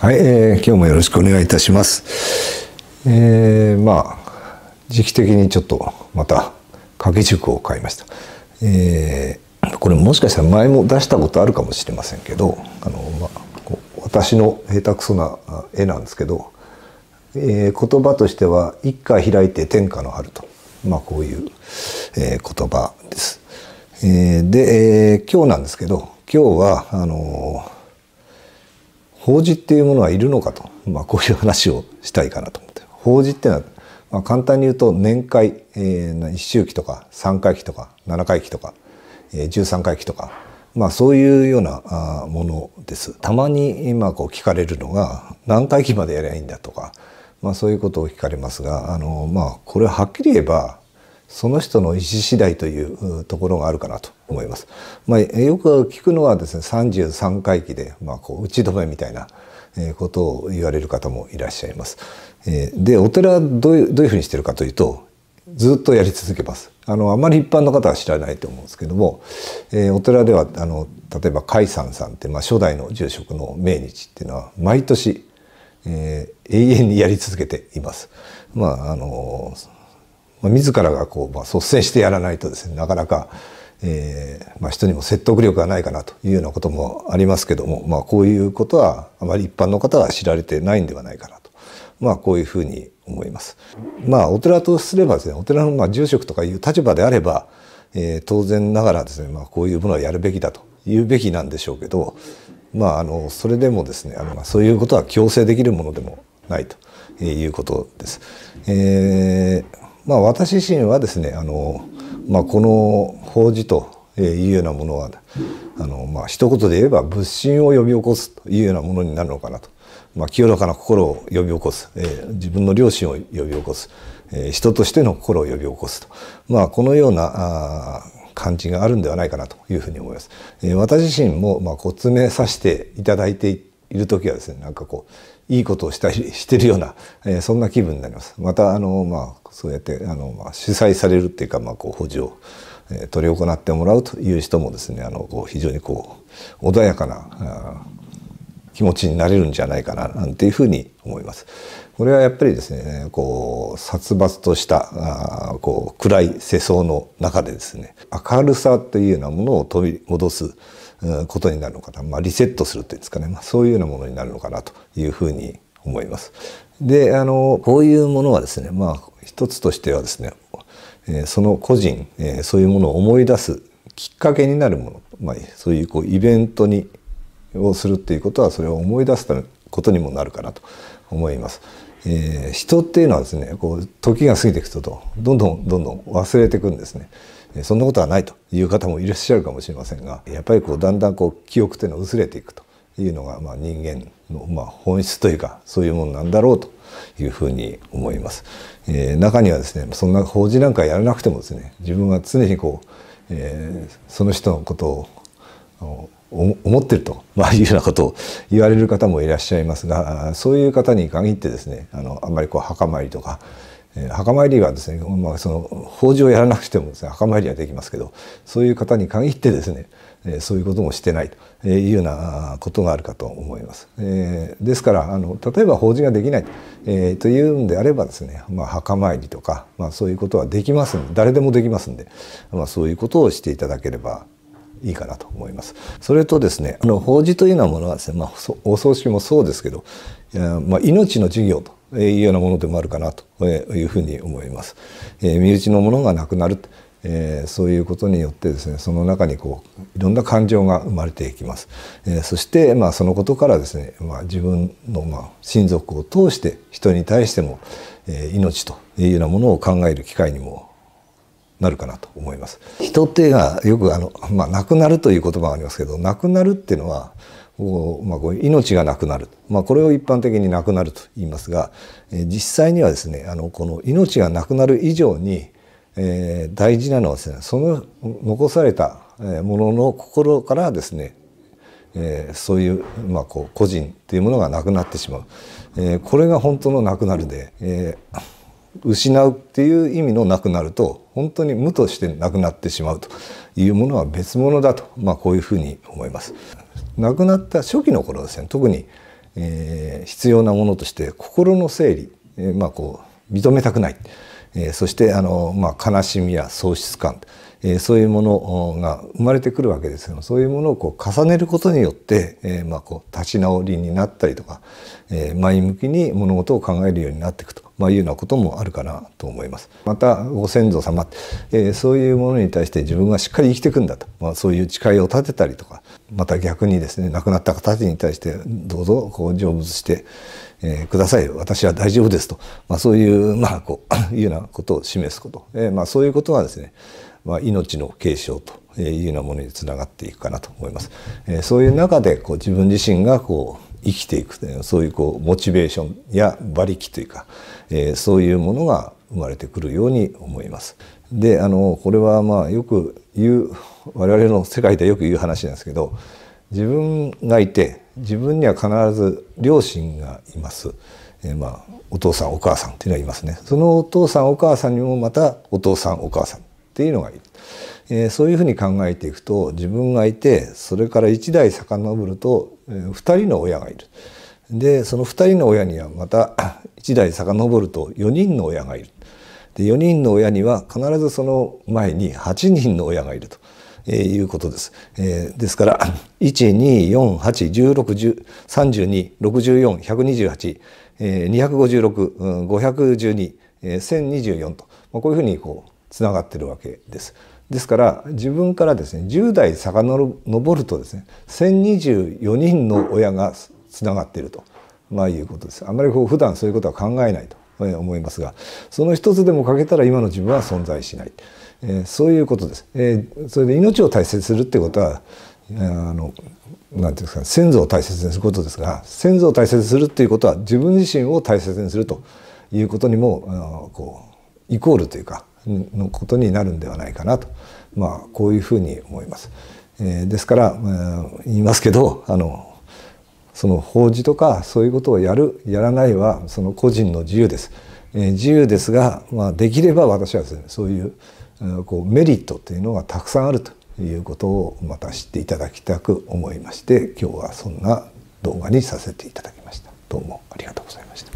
はい、えー、今日もよろしくお願いいたします。えー、まあ時期的にちょっとまた掛け軸を買いました。えー、これもしかしたら前も出したことあるかもしれませんけど、あのまあ私の下手くそな絵なんですけど、えー、言葉としては一家開いて天下の春と、まあこういう、えー、言葉です。えー、で、えー、今日なんですけど、今日はあの法事っていうものはいるのかと、まあ、こういう話をしたいかなと思って法事っていうのは、まあ、簡単に言うと年会、えー、1周期とか3回期とか7回期とか、えー、13回期とか、まあ、そういうようなものですたまに今こう聞かれるのが何回期までやりゃいいんだとか、まあ、そういうことを聞かれますがあの、まあ、これはっきり言えばその人の意思次第というところがあるかなと思います。まあ、よく聞くのはですね33回忌で、まあ、こう打ち止めみたいなことを言われる方もいらっしゃいます。でお寺はどういうどういうふうにしてるかというとずっとやり続けます。あのあまり一般の方は知らないと思うんですけども、えー、お寺ではあの例えば海山さんって、まあ、初代の住職の命日っていうのは毎年、えー、永遠にやり続けています。まああのまあ、自らがこう、まあ、率先してやらないとですねなかなか、えーまあ、人にも説得力がないかなというようなこともありますけども、まあ、こういうことはあまり一般の方は知られてないんではないかなと、まあ、こういうふうに思います。まあ、お寺とすればですねお寺のまあ住職とかいう立場であれば、えー、当然ながらですね、まあ、こういうものはやるべきだというべきなんでしょうけど、まあ、あのそれでもですねあのそういうことは強制できるものでもないということです。えーまあ、私自身はですねあの、まあ、この法事というようなものはあの、まあ一言で言えば仏心を呼び起こすというようなものになるのかなと、まあ、清らかな心を呼び起こす、えー、自分の良心を呼び起こす、えー、人としての心を呼び起こすと、まあ、このようなあ感じがあるんではないかなというふうに思います。えー、私自身も、まあ、めさせていただいている時はですねなんかこういいことをしたり してるような、えー、そんな気分になります。またあの、まあ、そうやってあの、まあ、主催されるっていうか、まあ、こう補助を、えー、取り行ってもらうという人もですねあのこう非常にこう穏やかなあ気持ちになれるんじゃないかななんていうふうに思います。これはやっぱりですねこう殺伐としたあこう暗い世相の中でですね明るさというようなものを取り戻す。ことになるのかな、まあ、リセットするていうんですかね、まあ、そういうようなものになるのかなというふうに思います。であのこういうものはですね、まあ、一つとしてはですね、その個人、えそういうものを思い出すきっかけになるもの、まあ、そういうこうイベントにをするっていうことはそれを思い出すことにもなるかなと思います。えー、人っていうのはですねこう時が過ぎていくとどんどんどんどん忘れていくんですね。そんなことはないという方もいらっしゃるかもしれませんがやっぱりこうだんだんこう記憶というのは薄れていくというのが、まあ、人間の、まあ、本質というかそういうものなんだろうというふうに思います。えー、中にはですねそんな法事なんかやらなくてもですね自分が常にこう、えー、その人のことを思ってると、まいうようなことを言われる方もいらっしゃいますがそういう方に限ってですねあのあんまりこう墓参りとかえ墓参りはですね、まあ、その法事をやらなくてもですね墓参りはできますけどそういう方に限ってですね、えそういうこともしてないというようなことがあるかと思います。えですからあの例えば法事ができない、えというんであればですね、まあ、墓参りとか、まあ、そういうことはできますで誰でもできますんで、まあ、そういうことをしていただければいいかなと思います。それとですね、あの法事というようなものはですね、まあ、お葬式もそうですけど、まあ、命の授業というようなものでもあるかなというふうに思います。えー、身内のものがなくなる、えー、そういうことによってですね、その中にこういろんな感情が生まれていきます。えー、そして、まあ、そのことからですね、まあ、自分の、まあ、親族を通して人に対しても、えー、命というようなものを考える機会にもなるかなと思います。人っていうのはよくあの、まあ、亡くなるという言葉がありますけど亡くなるっていうのはまあ、こう命がなくなる、まあ、これを一般的になくなると言いますが、えー、実際にはですねあのこの命がなくなる以上に、えー、大事なのはですねその残されたものの心からですね、えー、そういう,、まあ、こう個人というものがなくなってしまう、えー、これが本当のなくなるで、えー失うっていう意味のなくなると本当に無としてなくなってしまうというものは別物だと、まあ、こういうふうに思います。亡くなった初期の頃ですね特に、えー、必要なものとして心の整理、えー、まあ、こう認めたくない、えー、そしてあの、まあ、悲しみや喪失感えそういうものが生まれてくるわけですよそういうものをこう重ねることによって、えまあ、こう立ち直りになったりとか、え前向きに物事を考えるようになっていくと、まあ、いうようなこともあるかなと思います。またご先祖様、えそういうものに対して自分がしっかり生きていくんだと、まあ、そういう誓いを立てたりとかまた逆にですね亡くなった方に対してどうぞこう成仏して、えください私は大丈夫ですと、まあ、そういう,、まあ、こう いうようなことを示すこと、えまあ、そういうことはですねまあ、命の継承というようなものにつながっていくかなと思います。えー、そういう中でこう自分自身がこう生きていくというそういうこうモチベーションや馬力というか、えー、そういうものが生まれてくるように思います。であのこれはまあよく言う我々の世界でよく言う話なんですけど自分がいて自分には必ず両親がいます。えー、まあお父さんお母さんっていうのはいますねそのお父さんお母さんにもまたお父さんお母さんっていうのがいい、えー、そういうふうに考えていくと自分がいてそれから1代遡ると、えー、2人の親がいる。でその2人の親にはまた1 代遡ると4人の親がいる。で4人の親には必ずその前に8人の親がいると。えー、いうことです。えー、ですから、1,2,4,8,16,32,64,128,256,512,1024、えと、まあ、こういうふうにこうつながってるわけです。ですから自分からですね10代遡るとですね1,024人の親がつながっていると、まあ、いうことです。あまりこう普段そういうことは考えないと思いますがその一つでも欠けたら今の自分は存在しない、えー、そういうことです。えー、それで命を大切にするってことはあのなんていうんですか先祖を大切にすることですが先祖を大切にするっていうことは自分自身を大切にするということにもこうイコールというかのことになるんではないかなと、まあ、こういうふうに思います。えー、ですから、えー、言いますけどあのその法事とかそういうことをやるやらないはその個人の自由です。えー、自由ですが、まあ、できれば私はですねそういう、えー、こうメリットというのがたくさんあるということをまた知っていただきたく思いまして今日はそんな動画にさせていただきました。どうもありがとうございました。